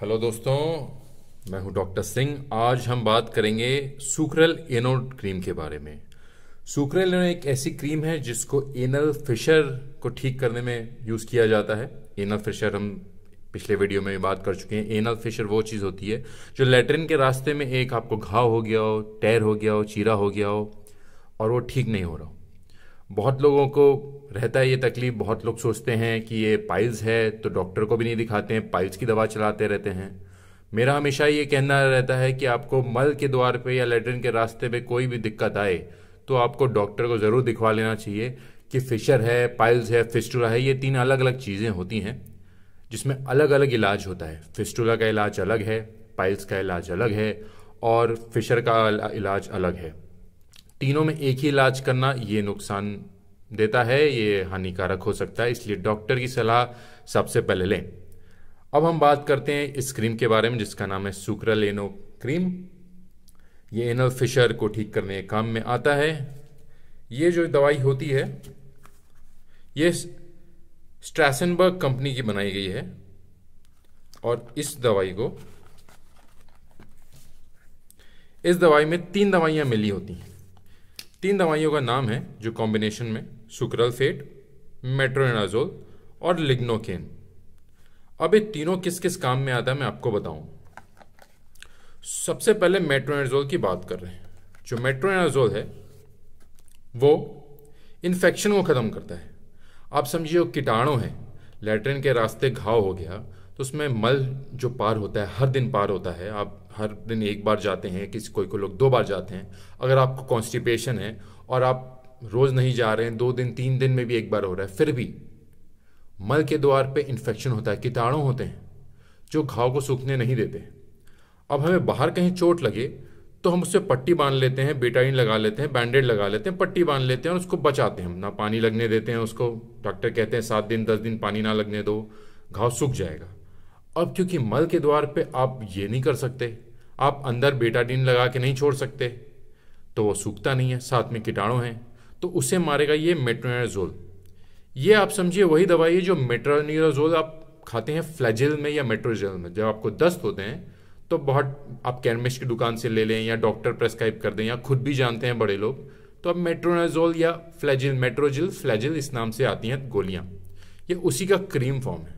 hello दोस्तों मैं हूं डॉक्टर सिंह आज हम बात करेंगे सुक्रल एनोड क्रीम के बारे में सुक्रल एनोड एक ऐसी क्रीम है जिसको एनल फिशर को ठीक करने में यूज़ किया जाता है एनल फिशर हम पिछले वीडियो में भी बात कर चुके हैं एनल फिशर वो चीज़ होती है जो लेटरिन के रास्ते में एक आपको घाव हो गया हो टैर हो गया हो चीरा हो गया हो और वो ठीक नहीं हो रहा हो बहुत लोगों को रहता है ये तकलीफ बहुत लोग सोचते हैं कि ये पाइल्स है तो डॉक्टर को भी नहीं दिखाते हैं पाइल्स की दवा चलाते रहते हैं मेरा हमेशा ये कहना रहता है कि आपको मल के द्वार पे या लेटरिन के रास्ते पे कोई भी दिक्कत आए तो आपको डॉक्टर को ज़रूर दिखवा लेना चाहिए कि फिशर है पाइल्स है फिस्टूला है ये तीन अलग अलग चीज़ें होती हैं जिसमें अलग अलग इलाज होता है फिस्टूला का इलाज अलग है पाइल्स का इलाज अलग है और फिशर का इलाज अलग है तीनों में एक ही इलाज करना ये नुकसान देता है ये हानिकारक हो सकता है इसलिए डॉक्टर की सलाह सबसे पहले लें अब हम बात करते हैं इस क्रीम के बारे में जिसका नाम है एनो क्रीम ये एनल फिशर को ठीक करने के काम में आता है ये जो दवाई होती है ये स्ट्रैसनबर्ग कंपनी की बनाई गई है और इस दवाई को इस दवाई में तीन दवाइयाँ मिली होती हैं तीन दवाइयों का नाम है जो कॉम्बिनेशन में सुक्रलफेट मेट्रोनाजोल और लिग्नोकेन अब ये तीनों किस किस काम में आता है मैं आपको बताऊं सबसे पहले मेट्रोनाजोल की बात कर रहे हैं जो मेट्रोनाजोल है वो इन्फेक्शन को ख़त्म करता है आप समझिए कीटाणु है लेटरिन के रास्ते घाव हो गया तो उसमें मल जो पार होता है हर दिन पार होता है आप हर दिन एक बार जाते हैं किसी कोई कोई लोग दो बार जाते हैं अगर आपको कॉन्स्टिपेशन है और आप रोज़ नहीं जा रहे हैं दो दिन तीन दिन में भी एक बार हो रहा है फिर भी मल के द्वार पे इन्फेक्शन होता है कीटाणु होते हैं जो घाव को सूखने नहीं देते अब हमें बाहर कहीं चोट लगे तो हम उससे पट्टी बांध लेते हैं बेटाइन लगा लेते हैं बैंडेड लगा लेते हैं पट्टी बांध लेते हैं और उसको बचाते हैं हम ना पानी लगने देते हैं उसको डॉक्टर कहते हैं सात दिन दस दिन पानी ना लगने दो घाव सूख जाएगा अब क्योंकि मल के द्वार पे आप ये नहीं कर सकते आप अंदर बेटाडीन लगा के नहीं छोड़ सकते तो वो सूखता नहीं है साथ में कीटाणु हैं तो उसे मारेगा ये मेट्रोनाजोल ये आप समझिए वही दवाई है जो मेट्रोनिराजोल आप खाते हैं फ्लैजिल में या मेट्रोजेल में जब आपको दस्त होते हैं तो बहुत आप कैरमिस्ट की दुकान से ले लें या डॉक्टर प्रेस्क्राइब कर दें या खुद भी जानते हैं बड़े लोग तो अब मेट्रोनाजोल या फ्लैजिल मेट्रोजिल फ्लैजिल इस नाम से आती हैं गोलियाँ ये उसी का क्रीम फॉर्म है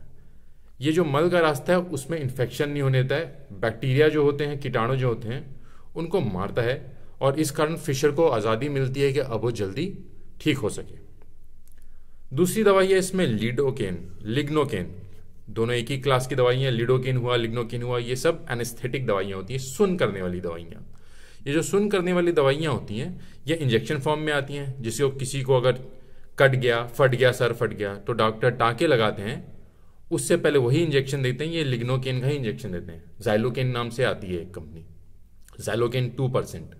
ये जो मल का रास्ता है उसमें इन्फेक्शन नहीं होने देता है बैक्टीरिया जो होते हैं कीटाणु जो होते हैं उनको मारता है और इस कारण फिशर को आज़ादी मिलती है कि अब वो जल्दी ठीक हो सके दूसरी दवाई है इसमें लिडोकेन लिग्नोकेन दोनों एक ही क्लास की दवाइयाँ लिडोकेन हुआ लिग्नोकेन हुआ ये सब एनेस्थेटिक दवाइयाँ होती हैं सुन करने वाली दवाइयाँ ये जो सुन करने वाली दवाइयाँ होती हैं ये इंजेक्शन फॉर्म में आती हैं जिसे किसी को अगर कट गया फट गया सर फट गया तो डॉक्टर टाँके लगाते हैं उससे पहले वही इंजेक्शन देते हैं ये लिग्नोकेन का ही इंजेक्शन देते हैं जाइलोकेन नाम से आती है एक कंपनी जाइलोकेन टू परसेंट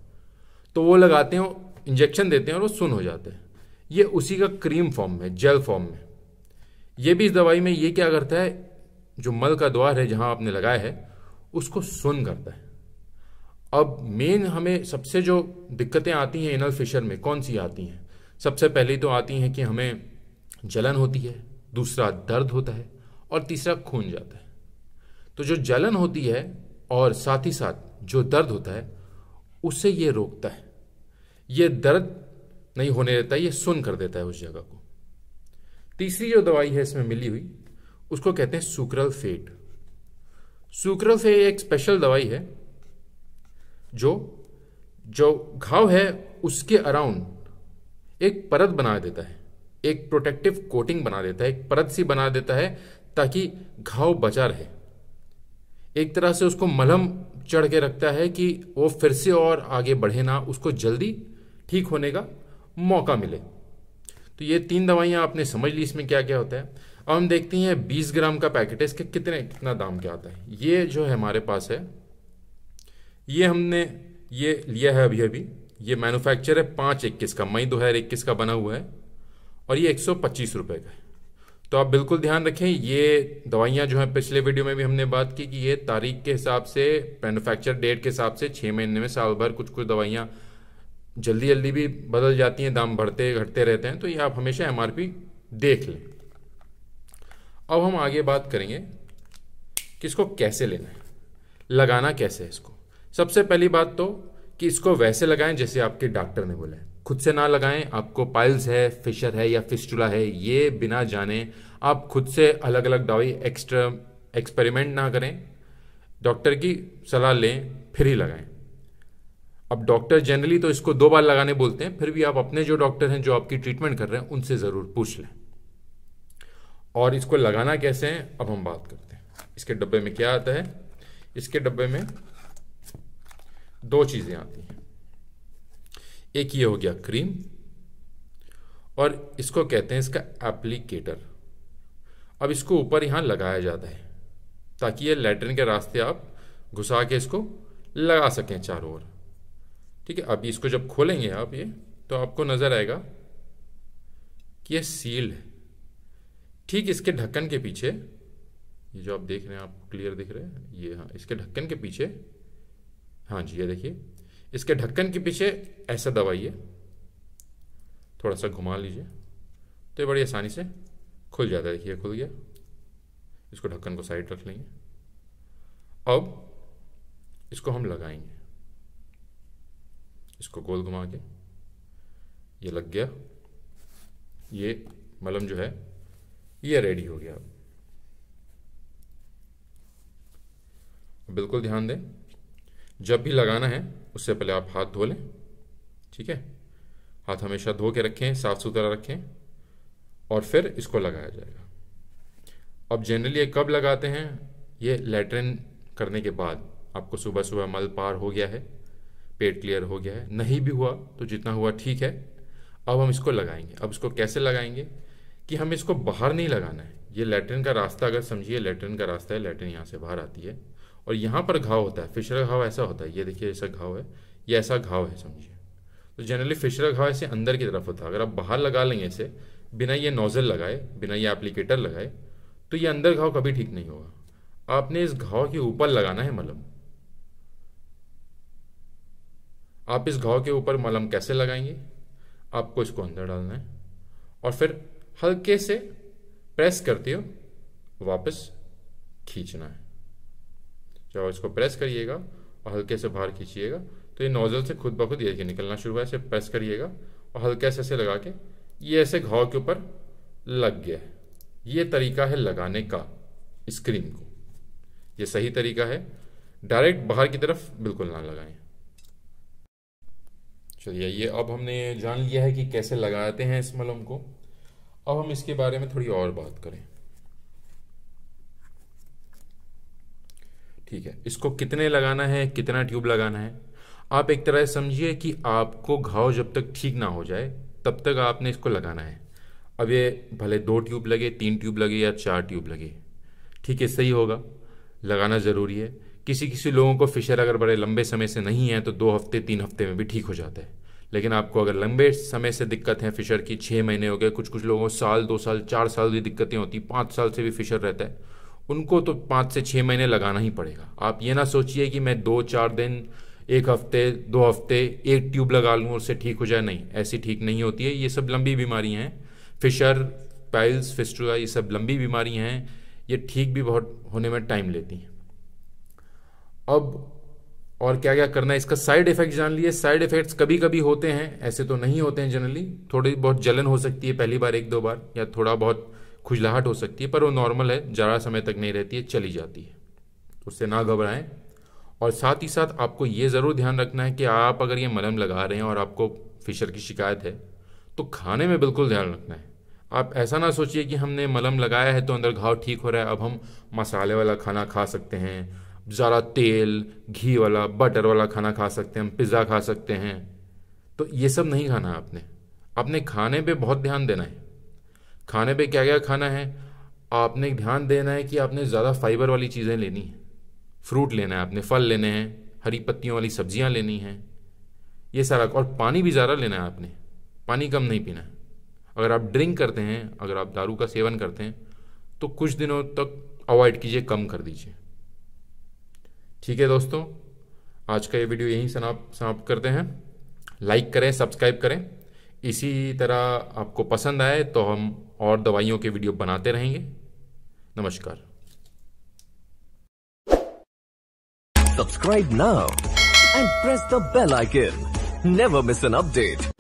तो वो लगाते हैं इंजेक्शन देते हैं और वो सुन हो जाते हैं ये उसी का क्रीम फॉर्म में जेल फॉर्म में ये भी इस दवाई में ये क्या करता है जो मल का द्वार है जहाँ आपने लगाया है उसको सुन करता है अब मेन हमें सबसे जो दिक्कतें आती हैं इनल फिशर में कौन सी आती हैं सबसे पहले तो आती हैं कि हमें जलन होती है दूसरा दर्द होता है और तीसरा खून जाता है तो जो जलन होती है और साथ ही साथ जो दर्द होता है उसे ये रोकता है ये दर्द नहीं होने देता ये सुन कर देता है उस जगह को तीसरी जो दवाई है इसमें मिली हुई उसको कहते हैं सुक्रल फेट सुक्रल फे एक स्पेशल दवाई है जो जो घाव है उसके अराउंड एक परत बना देता है एक प्रोटेक्टिव कोटिंग बना देता है एक परत सी बना देता है ताकि घाव बचा रहे एक तरह से उसको मलहम चढ़ के रखता है कि वो फिर से और आगे बढ़े ना उसको जल्दी ठीक होने का मौका मिले तो ये तीन दवाइयाँ आपने समझ ली इसमें क्या क्या होता है अब हम देखते हैं बीस ग्राम का पैकेट है इसके कितने कितना दाम क्या आता है ये जो है हमारे पास है ये हमने ये लिया है अभी अभी ये मैन्युफैक्चर है पाँच इक्कीस का मई दो हज़ार इक्कीस का बना हुआ है और ये एक सौ पच्चीस रुपये का है तो आप बिल्कुल ध्यान रखें ये दवाइयाँ जो हैं पिछले वीडियो में भी हमने बात की कि ये तारीख के हिसाब से मैनुफैक्चर डेट के हिसाब से छः महीने में साल भर कुछ कुछ दवाइयाँ जल्दी जल्दी भी बदल जाती हैं दाम बढ़ते घटते रहते हैं तो ये आप हमेशा एम देख लें अब हम आगे बात करेंगे कि इसको कैसे लेना है लगाना कैसे है इसको सबसे पहली बात तो कि इसको वैसे लगाएं जैसे आपके डॉक्टर ने बोला है खुद से ना लगाएं आपको पाइल्स है फिशर है या फिस्टुला है ये बिना जाने आप खुद से अलग अलग दवाई एक्स्ट्रा एक्सपेरिमेंट ना करें डॉक्टर की सलाह लें फिर ही लगाएं अब डॉक्टर जनरली तो इसको दो बार लगाने बोलते हैं फिर भी आप अपने जो डॉक्टर हैं जो आपकी ट्रीटमेंट कर रहे हैं उनसे ज़रूर पूछ लें और इसको लगाना कैसे है अब हम बात करते हैं इसके डब्बे में क्या आता है इसके डब्बे में दो चीज़ें आती हैं एक ये हो गया क्रीम और इसको कहते हैं इसका एप्लीकेटर अब इसको ऊपर यहां लगाया जाता है ताकि ये लेटरिन के रास्ते आप घुसा के इसको लगा सकें चारों ओर ठीक है अब इसको जब खोलेंगे आप ये तो आपको नज़र आएगा कि ये सील्ड है ठीक इसके ढक्कन के पीछे ये जो आप देख रहे हैं आप क्लियर दिख रहे हैं ये हाँ इसके ढक्कन के पीछे हाँ जी ये देखिए इसके ढक्कन के पीछे ऐसा दबाइए थोड़ा सा घुमा लीजिए तो ये बड़ी आसानी से खुल जाता है देखिए खुल गया इसको ढक्कन को साइड रख लेंगे अब इसको हम लगाएंगे इसको गोल घुमा के ये लग गया ये मलम जो है ये रेडी हो गया अब बिल्कुल ध्यान दें जब भी लगाना है उससे पहले आप हाथ धो लें ठीक है हाथ हमेशा धो के रखें साफ़ सुथरा रखें और फिर इसको लगाया जाएगा अब जनरली ये कब लगाते हैं ये लेटरिन करने के बाद आपको सुबह सुबह मल पार हो गया है पेट क्लियर हो गया है नहीं भी हुआ तो जितना हुआ ठीक है अब हम इसको लगाएंगे अब इसको कैसे लगाएंगे कि हमें इसको बाहर नहीं लगाना है ये लेटरिन का रास्ता अगर समझिए लेटरिन का रास्ता है लेटरिन यहाँ से बाहर आती है और यहाँ पर घाव होता है फिशरा घाव ऐसा होता है ये देखिए ऐसा घाव है ये ऐसा घाव है समझिए तो जनरली फिशरा घाव ऐसे अंदर की तरफ होता है अगर आप बाहर लगा लेंगे इसे बिना ये नोज़ल लगाए बिना ये एप्लीकेटर लगाए तो ये अंदर घाव कभी ठीक नहीं होगा आपने इस घाव के ऊपर लगाना है मलम आप इस घाव के ऊपर मलम कैसे लगाएंगे आपको इसको अंदर डालना है और फिर हल्के से प्रेस करते हो वापस खींचना है जब इसको प्रेस करिएगा और हल्के से बाहर खींचिएगा तो ये नोज़ल से खुद ब खुद ये निकलना शुरू हुआ ऐसे प्रेस करिएगा और हल्के से ऐसे लगा के ये ऐसे घाव के ऊपर लग गया है ये तरीका है लगाने का स्क्रीन को ये सही तरीका है डायरेक्ट बाहर की तरफ बिल्कुल ना लगाएं चलिए ये अब हमने जान लिया है कि कैसे लगाते हैं इस मलम को अब हम इसके बारे में थोड़ी और बात करें ठीक है इसको कितने लगाना है कितना ट्यूब लगाना है आप एक तरह समझिए कि आपको घाव जब तक ठीक ना हो जाए तब तक आपने इसको लगाना है अब ये भले दो ट्यूब लगे तीन ट्यूब लगे या चार ट्यूब लगे ठीक है सही होगा लगाना ज़रूरी है किसी किसी लोगों को फिशर अगर बड़े लंबे समय से नहीं है तो दो हफ्ते तीन हफ्ते में भी ठीक हो जाता है लेकिन आपको अगर लंबे समय से दिक्कत है फिशर की छः महीने हो गए कुछ कुछ लोगों को साल दो साल चार साल भी दिक्कतें होती पाँच साल से भी फिशर रहता है उनको तो पाँच से छः महीने लगाना ही पड़ेगा आप ये ना सोचिए कि मैं दो चार दिन एक हफ्ते दो हफ्ते एक ट्यूब लगा लूँ और उससे ठीक हो जाए नहीं ऐसी ठीक नहीं होती है ये सब लंबी बीमारियाँ हैं फिशर पाइल्स फिस्टुला ये सब लंबी बीमारियाँ हैं ये ठीक भी बहुत होने में टाइम लेती हैं अब और क्या क्या करना है इसका साइड इफेक्ट जान लिए साइड इफेक्ट्स कभी कभी होते हैं ऐसे तो नहीं होते हैं जनरली थोड़ी बहुत जलन हो सकती है पहली बार एक दो बार या थोड़ा बहुत खुजलाहट हो सकती है पर वो नॉर्मल है ज़्यादा समय तक नहीं रहती है चली जाती है उससे ना घबराएं और साथ ही साथ आपको ये ज़रूर ध्यान रखना है कि आप अगर ये मलम लगा रहे हैं और आपको फिशर की शिकायत है तो खाने में बिल्कुल ध्यान रखना है आप ऐसा ना सोचिए कि हमने मलम लगाया है तो अंदर घाव ठीक हो रहा है अब हम मसाले वाला खाना खा सकते हैं ज़्यादा तेल घी वाला बटर वाला खाना खा सकते हैं हम पिज़्ज़ा खा सकते हैं तो ये सब नहीं खाना है आपने अपने खाने पे बहुत ध्यान देना है खाने पे क्या क्या खाना है आपने ध्यान देना है कि आपने ज़्यादा फाइबर वाली चीज़ें लेनी है फ्रूट लेना है आपने फल लेने हैं हरी पत्तियों वाली सब्जियां लेनी हैं ये सारा और पानी भी ज़्यादा लेना है आपने पानी कम नहीं पीना है अगर आप ड्रिंक करते हैं अगर आप दारू का सेवन करते हैं तो कुछ दिनों तक अवॉइड कीजिए कम कर दीजिए ठीक है दोस्तों आज का ये वीडियो यहीं समाप्त समाप्त करते हैं लाइक करें सब्सक्राइब करें इसी तरह आपको पसंद आए तो हम और दवाइयों के वीडियो बनाते रहेंगे नमस्कार subscribe now and press the bell icon never miss an update